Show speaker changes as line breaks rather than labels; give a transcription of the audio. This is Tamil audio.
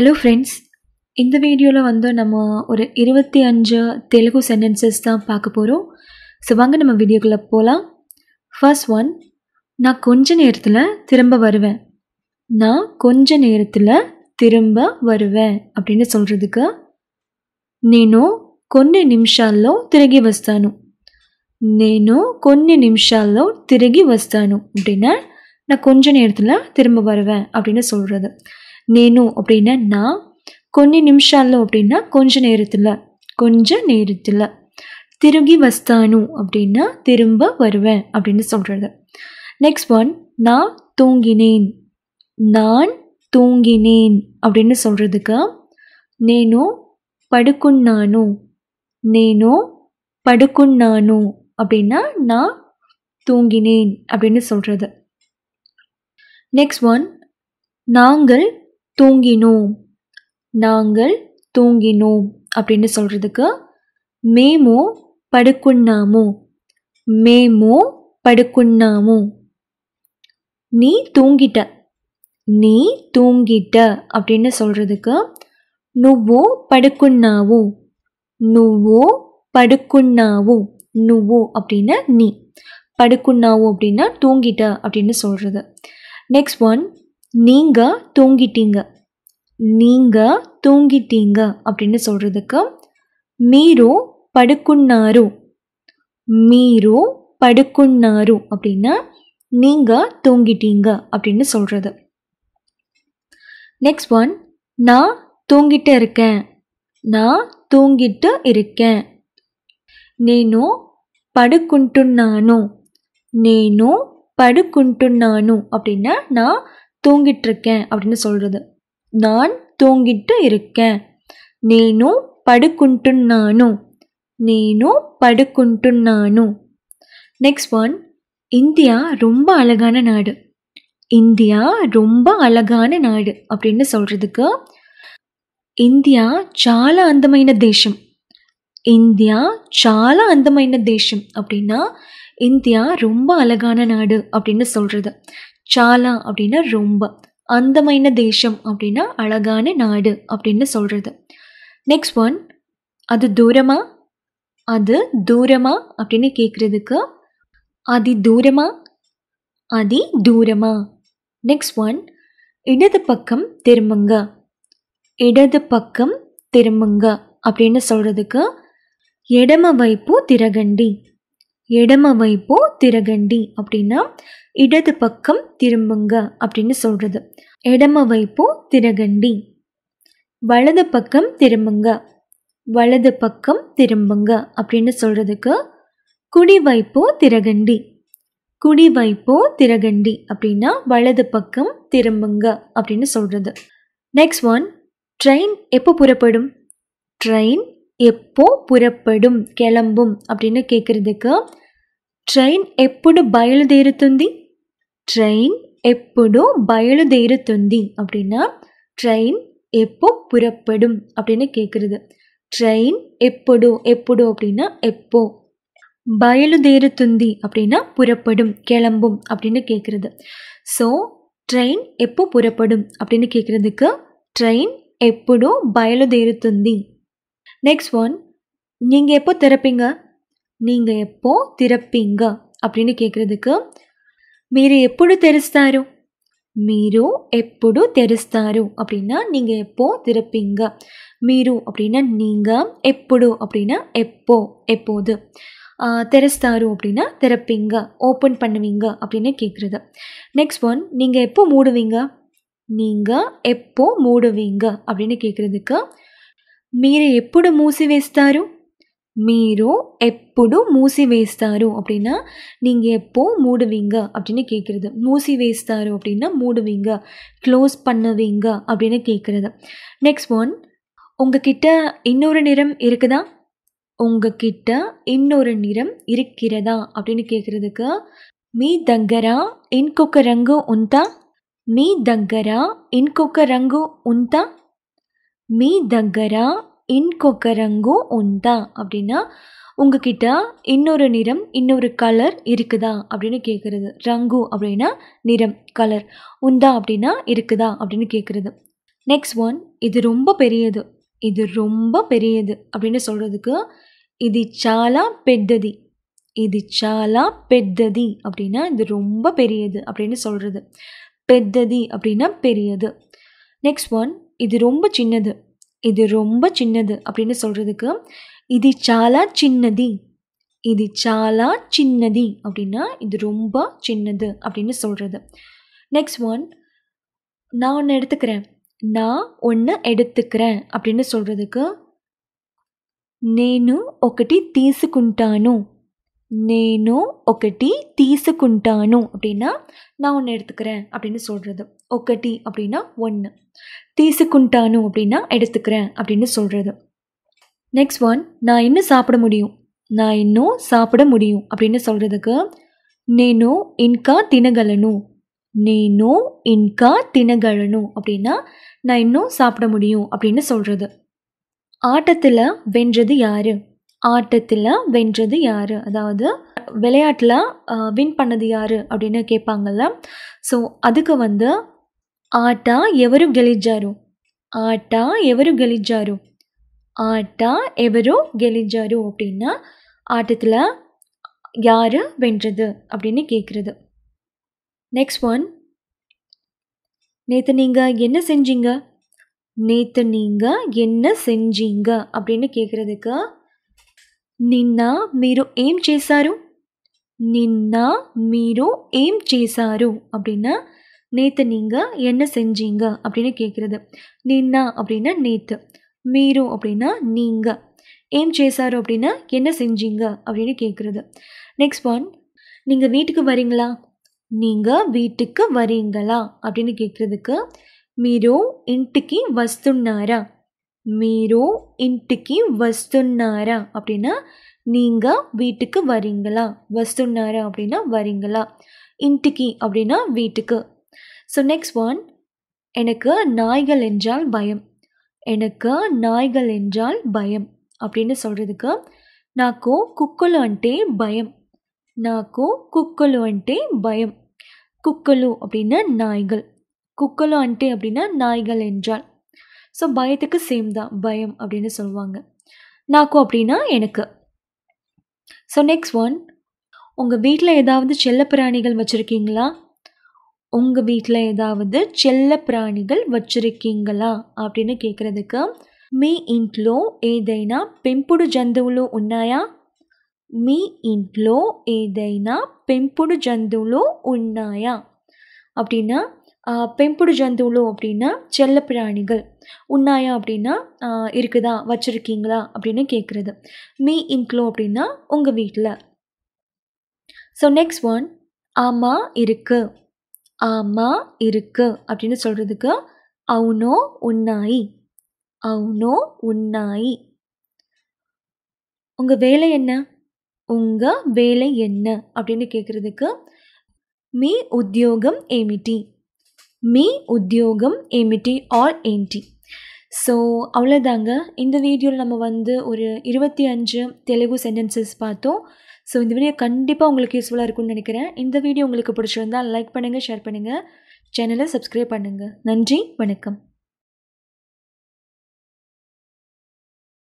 ஹலோ ஃப்ரெண்ட்ஸ் இந்த வீடியோவில் வந்து நம்ம ஒரு இருபத்தி அஞ்சு தெலுங்கு சென்டென்சஸ் தான் பார்க்க போகிறோம் ஸோ வாங்க நம்ம வீடியோக்குள்ளே போகலாம் ஃபர்ஸ்ட் ஒன் நான் கொஞ்ச நேரத்தில் திரும்ப வருவேன் நான் கொஞ்ச நேரத்தில் திரும்ப வருவேன் அப்படின்னு சொல்கிறதுக்கு నేను కొన్ని నిమిషాల్లో తిరిగి వస్తాను నేను కొన్ని నిమిషాల్లో తిరిగి వస్తాను அப்படின்னா நான் கொஞ்ச நேரத்தில் திரும்ப வருவேன் அப்படின்னு சொல்கிறது நேனு அப்படின்னா நான் கொஞ்ச నిమిషాల్లో அப்படின்னா கொஞ்ச நேரத்தில் கொஞ்ச நேரத்தில் திருகி வஸ்தானு அப்படின்னா திரும்ப வருவேன் அப்படின்னு சொல்கிறது நெக்ஸ்ட் ஒன் நான் தூங்கினேன் நான் தூங்கினேன் அப்படின்னு சொல்கிறதுக்கு నేను படுக்குன்னானு నేను படுக்குன்னானு அப்படின்னா நான் தூங்கினேன் அப்படின்னு சொல்கிறது நெக்ஸ்ட் ஒன் நாங்கள் தூங்கினோம் நாங்கள் தூங்கினோம் அப்படின்னு சொல்கிறதுக்கு மேமோ படுக்குண்ணாமோ மேமோ படுக்குண்ணாமோ நீ தூங்கிட்ட நீ தூங்கிட்ட அப்படின்னு சொல்கிறதுக்கு நுவோ படுக்குண்ணாவோ நுவோ படுக்குண்ணாவோ நுவோ அப்படின்னா நீ படுக்குண்ணாவோ அப்படின்னா தூங்கிட்ட அப்படின்னு சொல்கிறது நெக்ஸ்ட் ஒன் நீங்க தூங்கிட்டீங்க நீங்க தூங்கிட்டீங்க அப்படின்னு சொல்றதுக்கு மீரோ పడుకున్నారు మీరు పడుకున్నారు அப்படின்னா நீங்க தூங்கிட்டீங்க அப்படின்னு சொல்றது நெக்ஸ்ட் ஒன் நான் தூங்கிட்டு இருக்கேன் நான் தூங்கிட்டு இருக்கேன் నేను పడుకుంటున్నాను నేను పడుకుంటున్నాను அப்படின்னா நான் தூங்கிட்டு இருக்கேன் அப்படின்னு சொல்கிறது நான் தூங்கிட்டு இருக்கேன் நானும் పడుకుంటున్నాను నేను நானும் நெக்ஸ்ட் ஒன் இந்தியா ரொம்ப அழகான நாடு இந்தியா ரொம்ப அழகான நாடு அப்படின்னு சொல்கிறதுக்கு இந்தியா చాలా அந்தமையின தேசம் இந்தியா చాలా அந்தமையின தேசம் அப்படின்னா இந்தியா ரொம்ப அழகான நாடு அப்படின்னு சொல்கிறது சாலா அப்படின்னா ரொம்ப அந்தமைன தேசம் அப்படின்னா அழகான நாடு அப்படின்னு சொல்கிறது நெக்ஸ்ட் ஒன் அது தூரமா அது தூரமா அப்படின்னு கேட்குறதுக்கு அதி தூரமா அதி தூரமா நெக்ஸ்ட் ஒன் இடது பக்கம் திரும்புங்க இடது பக்கம் திரும்புங்க அப்படின்னு சொல்கிறதுக்கு இடம வைப்பு திரகண்டி இடம வைப்போ திரகண்டி அப்படின்னா இடது பக்கம் திரும்புங்க அப்படின்னு சொல்கிறது இடம வைப்போ திரகண்டி வலது பக்கம் திரும்புங்க வலது பக்கம் திரும்புங்க அப்படின்னு சொல்கிறதுக்கு குடி வைப்போ திரகண்டி குடி வைப்போ திரகண்டி அப்படின்னா வலது பக்கம் திரும்புங்க அப்படின்னு சொல்கிறது நெக்ஸ்ட் ஒன் ட்ரெயின் எப்போ புறப்படும் ட்ரெயின் எப்போ புறப்படும் கிளம்பும் அப்படின்னு கேட்குறதுக்கு ட்ரெயின் ఎప్పుడు பயலுதேறுத்துந்தி ட்ரெயின் ఎప్పుడు பயலுதேறுத்துந்தி அப்படின்னா ட்ரெயின் எப்போ புறப்படும் அப்படின்னு கேட்குறது ட்ரெயின் எப்படோ எப்படோ அப்படின்னா எப்போ பயலுதேருத்துந்தி அப்படின்னா புறப்படும் கிளம்பும் அப்படின்னு கேட்குறது ஸோ ட்ரெயின் எப்போ புறப்படும் அப்படின்னு கேட்குறதுக்கு ட்ரெயின் எப்படோ பயலுதேறுத்துந்தி நெக்ஸ்ட் ஒன் நீங்கள் எப்போ திறப்பீங்க நீங்கள் எப்போ திறப்பீங்க அப்படின்னு கேட்குறதுக்கு మీరు எப்படி தெரிஸ்தாரோ మీరు எப்படி தெரிஸ்தாரோ அப்படின்னா நீங்கள் எப்போ திறப்பீங்க மீரு அப்படின்னா நீங்கள் எப்படு அப்படின்னா எப்போ எப்போது தெரஸ்தாரு அப்படின்னா திறப்பீங்க ஓப்பன் பண்ணுவீங்க அப்படின்னு கேட்குறது நெக்ஸ்ட் ஒன் நீங்கள் எப்போ மூடுவீங்க நீங்கள் எப்போ மூடுவீங்க அப்படின்னு கேட்குறதுக்கு మీరు ఎప్పుడు మూసివేస్తారు మీరు எப்படு மூசி வேஸ்தாரு அப்படின்னா நீங்கள் எப்போது மூடுவீங்க அப்படின்னு கேட்குறது மூசி வேஸ்தாரு அப்படின்னா மூடுவீங்க க்ளோஸ் பண்ணுவீங்க அப்படின்னு கேட்குறது நெக்ஸ்ட் ஒன் உங்ககிட்ட இன்னொரு நிறம் இருக்குதா உங்ககிட்ட இன்னொரு நிறம் இருக்கிறதா அப்படின்னு கேட்குறதுக்கு மீ தங்கரா இன்கொக்க ரங்கு உந்தா மீ దగ్గర இன்கொக்க ரங்கு உந்தா மீ தக்கரா இன்கொக்க రంగు உண்டா அப்படின்னா உங்ககிட்ட இன்னொரு நிறம் இன்னொரு கலர் இருக்குதா அப்படின்னு கேட்குறது ரங்கு அப்படின்னா நிறம் கலர் உந்தா அப்படின்னா இருக்குதா அப்படின்னு கேட்குறது நெக்ஸ்ட் ஒன் இது ரொம்ப பெரியது இது ரொம்ப பெரியது அப்படின்னு சொல்கிறதுக்கு இது சாலா பெத்ததி இது சாலா பெத்ததி அப்படின்னா இது ரொம்ப பெரியது அப்படின்னு சொல்கிறது பெத்ததி அப்படின்னா பெரியது நெக்ஸ்ட் ஒன் இது ரொம்ப சின்னது இது ரொம்ப சின்னது அப்படின்னு சொல்கிறதுக்கு இது சாலா சின்னதி இது சாலா சின்னதி அப்படின்னா இது ரொம்ப சின்னது அப்படின்னு சொல்கிறது நெக்ஸ்ட் ஒன் நான் ஒன்று எடுத்துக்கிறேன் நான் ஒன்று எடுத்துக்கிறேன் அப்படின்னு சொல்கிறதுக்கு నేను ఒకటి తీసుకుంటాను నేను ఒకటి தீசுக்குண்டானு அப்படின்னா நான் ஒன்று எடுத்துக்கிறேன் அப்படின்னு சொல்கிறது ఒకటి அப்படின்னா ஒன்று తీసుకుంటాను அப்படின்னா எடுத்துக்கிறேன் அப்படின்னு சொல்கிறது நெக்ஸ்ட் ஒன் நான் இன்னும் சாப்பிட முடியும் நான் இன்னும் சாப்பிட முடியும் அப்படின்னு சொல்கிறதுக்கு నేను இன்கா తినగలను నేను ఇంకా తినగలను அப்படின்னா நான் இன்னும் சாப்பிட முடியும் அப்படின்னு சொல்கிறது ஆட்டத்தில் வென்றது யார் ஆட்டத்தில் வென்றது யார் அதாவது விளையாட்டில் வின் பண்ணது யார் அப்படின்னு கேட்பாங்கள்ல ஸோ அதுக்கு வந்து ஆட்டா எவரும் గెలిచారు ஆட்டா எவரும் గెలిచారు ஆட்டா எவரும் గెలిచారు அப்படின்னா ஆட்டத்தில் யார் வென்றது அப்படின்னு கேட்குறது நெக்ஸ்ட் ஒன் நேற்று நீங்கள் என்ன செஞ்சீங்க நேற்று நீங்கள் என்ன செஞ்சீங்க அப்படின்னு கேட்குறதுக்கு నిన్న மீரு ஏம் చేశారు నిన్న மீரு ஏம் చేశారు அப்படின்னா நேற்று நீங்கள் என்ன செஞ்சீங்க அப்படின்னு கேட்கறது நின்னா அப்படின்னா நேற்று மீரு அப்படின்னா நீங்கள் ஏம் சேசாரு அப்படின்னா என்ன செஞ்சீங்க அப்படின்னு கேட்குறது நெக்ஸ்ட் ஒன் நீங்கள் வீட்டுக்கு வரீங்களா நீங்கள் வீட்டுக்கு வரீங்களா அப்படின்னு கேட்கறதுக்கு మీరు ఇంటికి వస్తున్నారా మీరు ఇంటికి వస్తున్నారా அப்படின்னா நீங்கள் வீட்டுக்கு வரீங்களா வస్తున్నాரா அப்படின்னா வரீங்களா இன்டிக்கு அப்படின்னா வீட்டுக்கு ஸோ நெக்ஸ்ட் ஒன் எனக்கு நாய்கள் என்றால் பயம் எனக்கு நாய்கள் என்றால் பயம் அப்படின்னு சொல்கிறதுக்கு నాకు కుక్కలు అంటే பயம் నాకు குக்கலு అంటే பயம் குக்கலு அப்படின்னா நாய்கள் కుక్కలు అంటే அப்படின்னா நாய்கள் என்றால் ஸோ பயத்துக்கு சேம் தான் பயம் அப்படின்னு சொல்லுவாங்க நாக்கும் அப்படின்னா எனக்கு ஸோ நெக்ஸ்ட் ஒன் உங்கள் வீட்டில் ஏதாவது செல்லப்பிராணிகள் வச்சுருக்கீங்களா உங்கள் வீட்டில் ஏதாவது செல்லப்பிராணிகள் வச்சுருக்கீங்களா அப்படின்னு கேட்குறதுக்கு மீ இன்ட்லோ ஏதைனா பெம்புடு ஜந்துவுலு ఉన్నాయా மீ இன்ட்லோ ஏதைனா பெம்புடு ஜந்துவுலு ఉన్నాయా அப்படின்னா பெம்புடு ஜந்துலு அப்படின்னா செல்லப்பிராணிகள் உன்னாயா அப்படின்னா இருக்குதா வச்சுருக்கீங்களா அப்படின்னு கேட்குறது மீ இன்க்ளோ அப்படின்னா உங்கள் வீட்டில் ஸோ நெக்ஸ்ட் ஒன் ஆமாம் இருக்குது ஆமாம் இருக்குது அப்படின்னு சொல்கிறதுக்கு அவுனோ உன்னாயி அவுனோ உன்னாயி உங்கள் வேலை என்ன உங்கள் வேலை என்ன அப்படின்னு கேட்குறதுக்கு மீ உத்தியோகம் ஏமிட்டி மீ உத்தியோகம் ஏமிட்டி ஆர் ஏன்டி ஸோ அவ்வளோதாங்க இந்த வீடியோவில் நம்ம வந்து ஒரு இருபத்தி அஞ்சு தெலுங்கு சென்டென்சஸ் பார்த்தோம் ஸோ இந்த வீடியோ கண்டிப்பாக உங்களுக்கு யூஸ்ஃபுல்லாக இருக்கும்னு நினைக்கிறேன் இந்த வீடியோ உங்களுக்கு பிடிச்சிருந்தால் லைக் பண்ணுங்கள் ஷேர் பண்ணுங்கள் சேனலை சப்ஸ்கிரைப் பண்ணுங்கள் நன்றி வணக்கம்